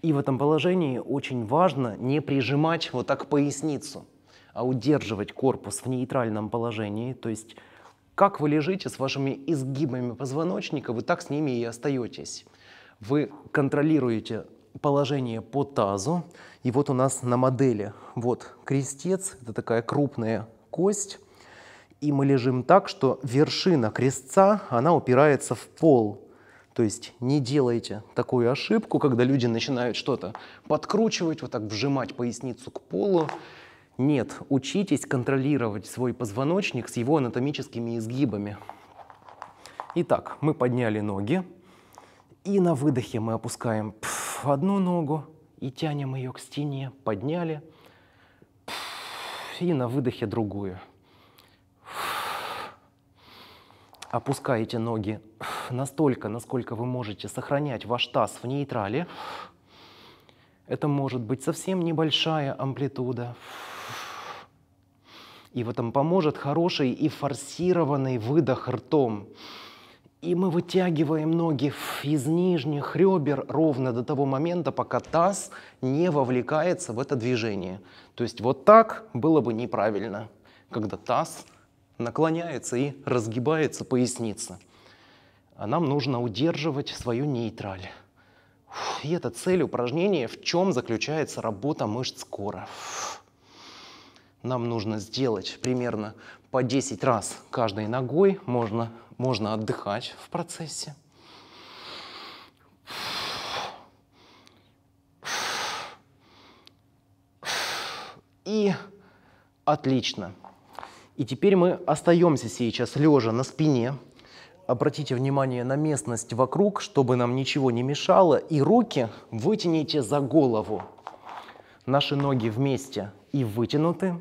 Speaker 1: И в этом положении очень важно не прижимать вот так поясницу, а удерживать корпус в нейтральном положении. То есть как вы лежите с вашими изгибами позвоночника, вы так с ними и остаетесь. Вы контролируете положение по тазу. И вот у нас на модели вот крестец, это такая крупная кость и мы лежим так, что вершина крестца, она упирается в пол. То есть не делайте такую ошибку, когда люди начинают что-то подкручивать, вот так вжимать поясницу к полу. Нет, учитесь контролировать свой позвоночник с его анатомическими изгибами. Итак, мы подняли ноги, и на выдохе мы опускаем пф, одну ногу и тянем ее к стене, подняли, пф, и на выдохе другую. Опускаете ноги настолько, насколько вы можете сохранять ваш таз в нейтрале. Это может быть совсем небольшая амплитуда. И в этом поможет хороший и форсированный выдох ртом. И мы вытягиваем ноги из нижних ребер ровно до того момента, пока таз не вовлекается в это движение. То есть вот так было бы неправильно, когда таз наклоняется и разгибается поясница. А нам нужно удерживать свою нейтраль. И это цель упражнения, в чем заключается работа мышц кора. Нам нужно сделать примерно по 10 раз каждой ногой. Можно, можно отдыхать в процессе. И отлично. И теперь мы остаемся сейчас лежа на спине. Обратите внимание на местность вокруг, чтобы нам ничего не мешало. И руки вытяните за голову. Наши ноги вместе и вытянуты.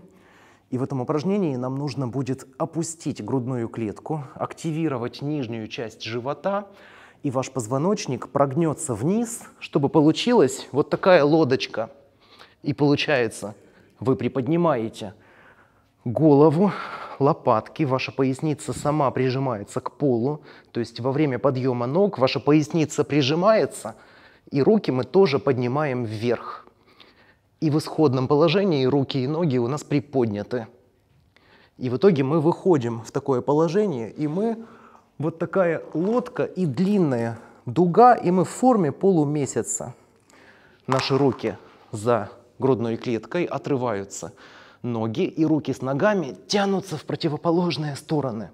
Speaker 1: И в этом упражнении нам нужно будет опустить грудную клетку, активировать нижнюю часть живота, и ваш позвоночник прогнется вниз, чтобы получилась вот такая лодочка. И получается, вы приподнимаете голову, лопатки, ваша поясница сама прижимается к полу, то есть во время подъема ног ваша поясница прижимается, и руки мы тоже поднимаем вверх. И в исходном положении руки и ноги у нас приподняты. И в итоге мы выходим в такое положение, и мы вот такая лодка и длинная дуга, и мы в форме полумесяца. Наши руки за грудной клеткой отрываются Ноги и руки с ногами тянутся в противоположные стороны.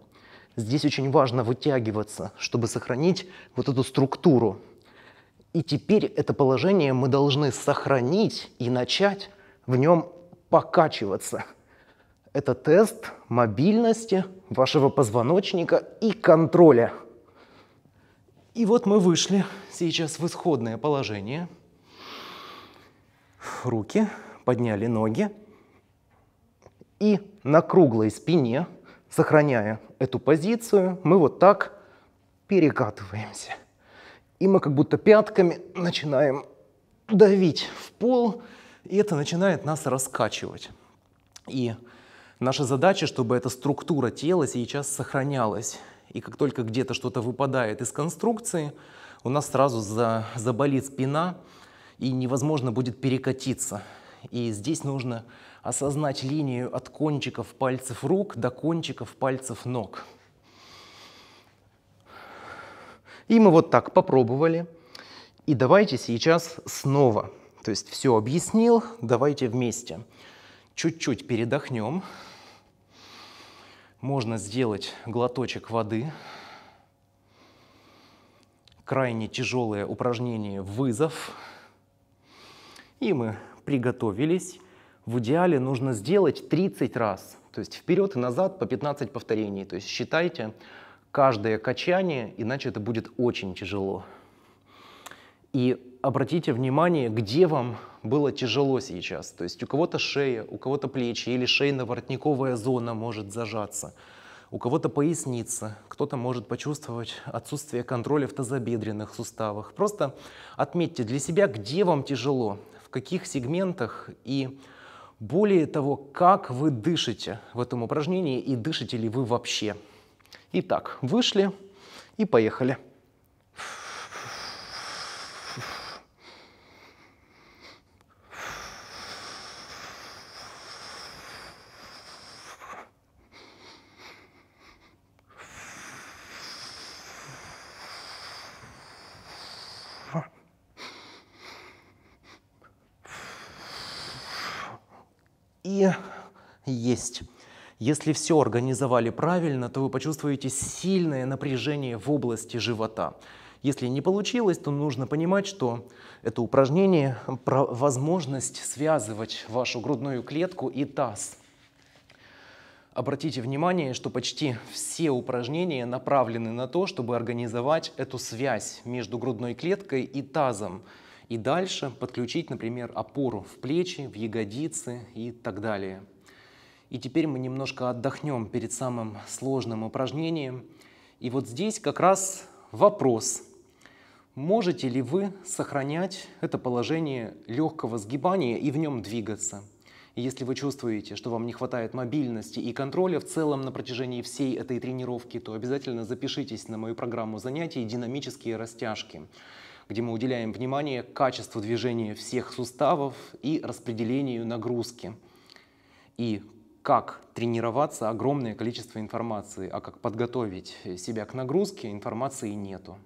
Speaker 1: Здесь очень важно вытягиваться, чтобы сохранить вот эту структуру. И теперь это положение мы должны сохранить и начать в нем покачиваться. Это тест мобильности вашего позвоночника и контроля. И вот мы вышли сейчас в исходное положение. Руки подняли ноги, и на круглой спине, сохраняя эту позицию, мы вот так перекатываемся. И мы как будто пятками начинаем давить в пол, и это начинает нас раскачивать. И наша задача, чтобы эта структура тела сейчас сохранялась. И как только где-то что-то выпадает из конструкции, у нас сразу за, заболит спина, и невозможно будет перекатиться. И здесь нужно осознать линию от кончиков пальцев рук до кончиков пальцев ног. И мы вот так попробовали. И давайте сейчас снова. То есть все объяснил, давайте вместе. Чуть-чуть передохнем. Можно сделать глоточек воды. Крайне тяжелое упражнение «Вызов». И мы приготовились в идеале нужно сделать 30 раз, то есть вперед и назад по 15 повторений. То есть считайте каждое качание, иначе это будет очень тяжело. И обратите внимание, где вам было тяжело сейчас. То есть у кого-то шея, у кого-то плечи или шейно-воротниковая зона может зажаться. У кого-то поясница, кто-то может почувствовать отсутствие контроля в тазобедренных суставах. Просто отметьте для себя, где вам тяжело, в каких сегментах и более того, как вы дышите в этом упражнении и дышите ли вы вообще. Итак, вышли и поехали. Если все организовали правильно, то вы почувствуете сильное напряжение в области живота. Если не получилось, то нужно понимать, что это упражнение про возможность связывать вашу грудную клетку и таз. Обратите внимание, что почти все упражнения направлены на то, чтобы организовать эту связь между грудной клеткой и тазом. И дальше подключить, например, опору в плечи, в ягодицы и так далее. И теперь мы немножко отдохнем перед самым сложным упражнением. И вот здесь как раз вопрос. Можете ли вы сохранять это положение легкого сгибания и в нем двигаться? если вы чувствуете, что вам не хватает мобильности и контроля в целом на протяжении всей этой тренировки, то обязательно запишитесь на мою программу занятий «Динамические растяжки», где мы уделяем внимание качеству движения всех суставов и распределению нагрузки. И как тренироваться огромное количество информации, а как подготовить себя к нагрузке, информации нету.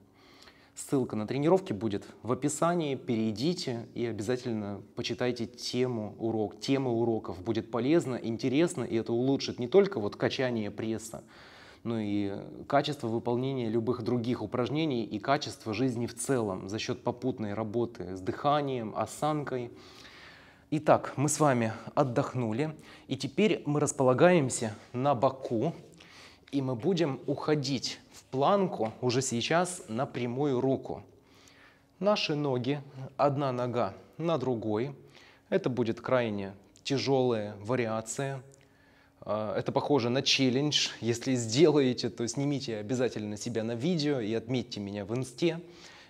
Speaker 1: Ссылка на тренировки будет в описании, перейдите и обязательно почитайте тему урок, темы уроков. Будет полезно, интересно, и это улучшит не только вот качание пресса, но и качество выполнения любых других упражнений и качество жизни в целом за счет попутной работы с дыханием, осанкой, Итак, мы с вами отдохнули, и теперь мы располагаемся на боку, и мы будем уходить в планку уже сейчас на прямую руку. Наши ноги, одна нога на другой. Это будет крайне тяжелая вариация. А, это похоже на челлендж. Если сделаете, то снимите обязательно себя на видео и отметьте меня в инсте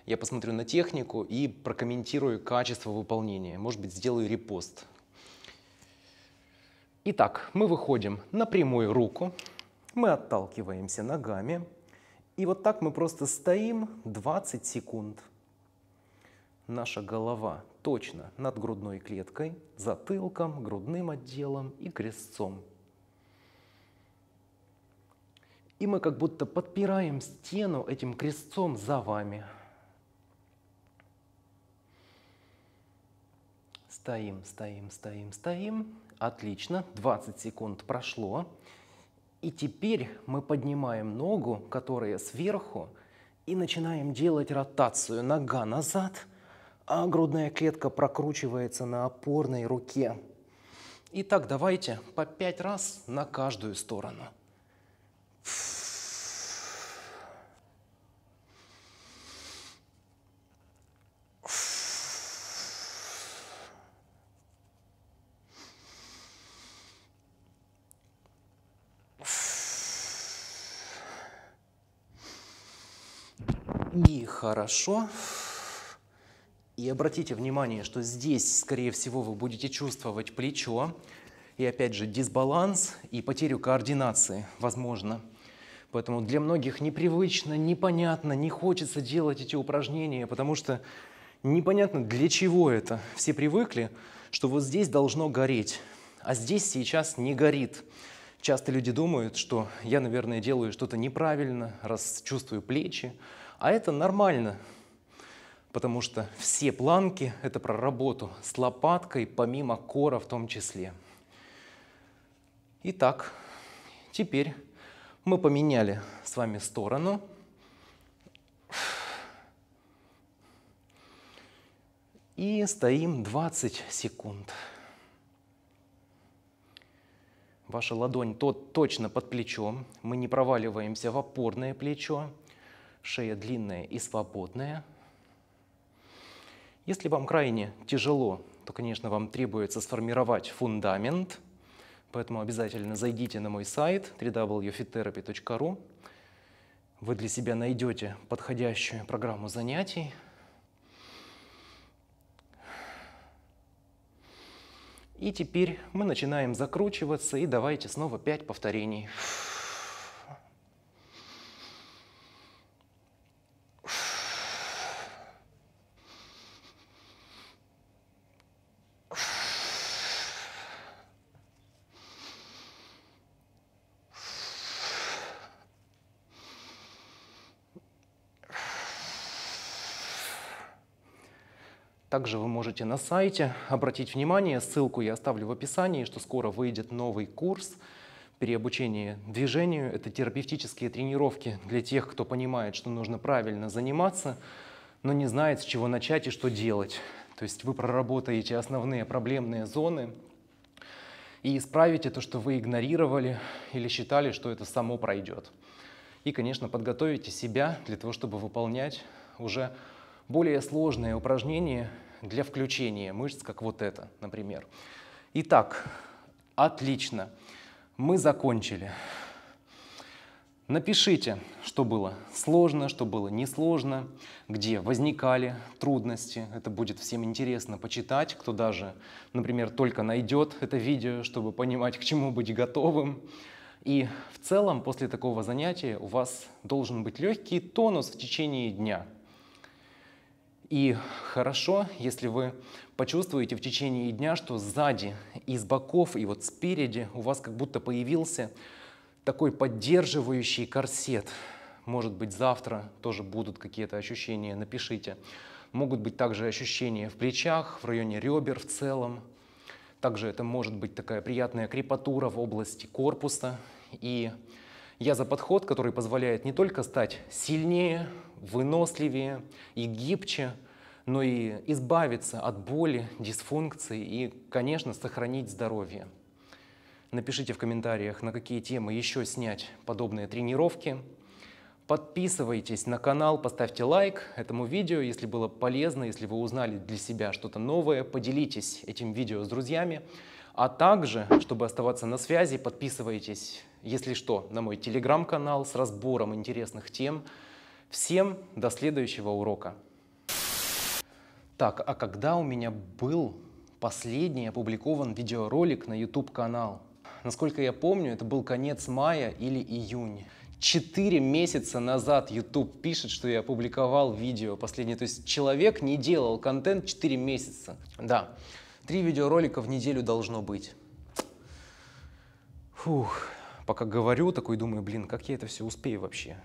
Speaker 1: я посмотрю на технику и прокомментирую качество выполнения. Может быть, сделаю репост. Итак, мы выходим на прямую руку, мы отталкиваемся ногами, и вот так мы просто стоим 20 секунд. Наша голова точно над грудной клеткой, затылком, грудным отделом и крестцом. И мы как будто подпираем стену этим крестцом за вами. Стоим, стоим, стоим, стоим. Отлично, 20 секунд прошло. И теперь мы поднимаем ногу, которая сверху, и начинаем делать ротацию. Нога назад, а грудная клетка прокручивается на опорной руке. Итак, давайте по 5 раз на каждую сторону. Хорошо. И обратите внимание, что здесь, скорее всего, вы будете чувствовать плечо. И опять же, дисбаланс и потерю координации, возможно. Поэтому для многих непривычно, непонятно, не хочется делать эти упражнения, потому что непонятно, для чего это. Все привыкли, что вот здесь должно гореть, а здесь сейчас не горит. Часто люди думают, что я, наверное, делаю что-то неправильно, раз чувствую плечи, а это нормально, потому что все планки — это про работу с лопаткой, помимо кора в том числе. Итак, теперь мы поменяли с вами сторону. И стоим 20 секунд. Ваша ладонь тот точно под плечом. Мы не проваливаемся в опорное плечо шея длинная и свободная. Если вам крайне тяжело, то, конечно, вам требуется сформировать фундамент, поэтому обязательно зайдите на мой сайт www.fittherapy.ru. Вы для себя найдете подходящую программу занятий. И теперь мы начинаем закручиваться, и давайте снова 5 повторений. Также вы можете на сайте обратить внимание, ссылку я оставлю в описании, что скоро выйдет новый курс переобучение движению. Это терапевтические тренировки для тех, кто понимает, что нужно правильно заниматься, но не знает, с чего начать и что делать. То есть вы проработаете основные проблемные зоны и исправите то, что вы игнорировали или считали, что это само пройдет. И, конечно, подготовите себя для того, чтобы выполнять уже более сложные упражнения для включения мышц, как вот это, например. Итак, отлично, мы закончили. Напишите, что было сложно, что было несложно, где возникали трудности. Это будет всем интересно почитать, кто даже, например, только найдет это видео, чтобы понимать, к чему быть готовым. И в целом после такого занятия у вас должен быть легкий тонус в течение дня – и хорошо, если вы почувствуете в течение дня, что сзади, из боков и вот спереди у вас как будто появился такой поддерживающий корсет. Может быть, завтра тоже будут какие-то ощущения, напишите. Могут быть также ощущения в плечах, в районе ребер в целом. Также это может быть такая приятная крепатура в области корпуса. И я за подход, который позволяет не только стать сильнее, выносливее и гибче, но и избавиться от боли, дисфункции и, конечно, сохранить здоровье. Напишите в комментариях, на какие темы еще снять подобные тренировки. Подписывайтесь на канал, поставьте лайк этому видео, если было полезно, если вы узнали для себя что-то новое, поделитесь этим видео с друзьями. А также, чтобы оставаться на связи, подписывайтесь если что, на мой телеграм-канал с разбором интересных тем. Всем до следующего урока. Так, а когда у меня был последний опубликован видеоролик на YouTube-канал? Насколько я помню, это был конец мая или июнь. Четыре месяца назад YouTube пишет, что я опубликовал видео последнее. То есть человек не делал контент четыре месяца. Да, три видеоролика в неделю должно быть. Фух пока говорю, такой думаю, блин, как я это все успею вообще?